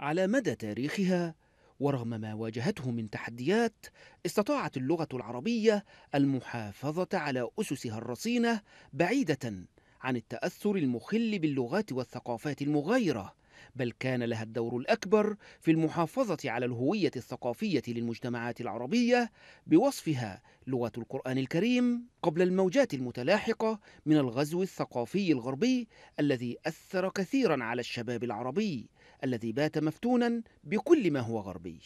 على مدى تاريخها ورغم ما واجهته من تحديات استطاعت اللغة العربية المحافظة على أسسها الرصينة بعيدة عن التأثر المخل باللغات والثقافات المغايرة بل كان لها الدور الأكبر في المحافظة على الهوية الثقافية للمجتمعات العربية بوصفها لغة القرآن الكريم قبل الموجات المتلاحقة من الغزو الثقافي الغربي الذي أثر كثيرا على الشباب العربي الذي بات مفتونا بكل ما هو غربي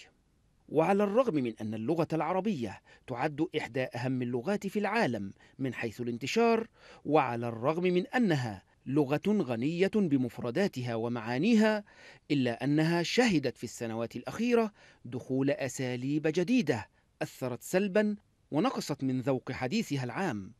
وعلى الرغم من أن اللغة العربية تعد إحدى أهم اللغات في العالم من حيث الانتشار وعلى الرغم من أنها لغة غنية بمفرداتها ومعانيها إلا أنها شهدت في السنوات الأخيرة دخول أساليب جديدة أثرت سلبا ونقصت من ذوق حديثها العام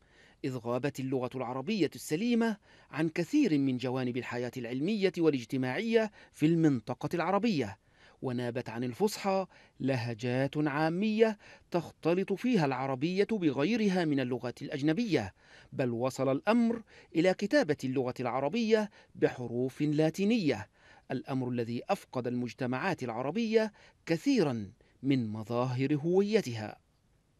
إذ غابت اللغة العربية السليمة عن كثير من جوانب الحياة العلمية والاجتماعية في المنطقة العربية ونابت عن الفصحى لهجات عامية تختلط فيها العربية بغيرها من اللغات الأجنبية بل وصل الأمر إلى كتابة اللغة العربية بحروف لاتينية الأمر الذي أفقد المجتمعات العربية كثيرا من مظاهر هويتها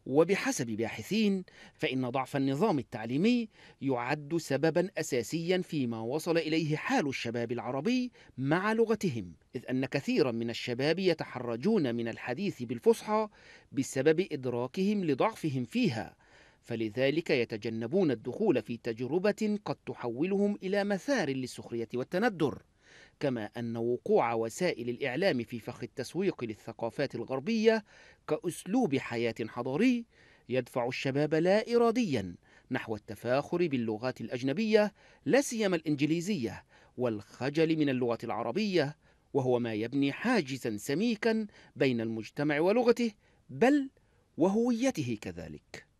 وبحسب باحثين فإن ضعف النظام التعليمي يعد سببا أساسيا فيما وصل إليه حال الشباب العربي مع لغتهم إذ أن كثيرا من الشباب يتحرجون من الحديث بالفصحى بسبب إدراكهم لضعفهم فيها فلذلك يتجنبون الدخول في تجربة قد تحولهم إلى مثار للسخرية والتندر كما أن وقوع وسائل الإعلام في فخ التسويق للثقافات الغربية كأسلوب حياة حضاري يدفع الشباب لا إراديا نحو التفاخر باللغات الأجنبية لا سيما الإنجليزية والخجل من اللغة العربية وهو ما يبني حاجزا سميكا بين المجتمع ولغته بل وهويته كذلك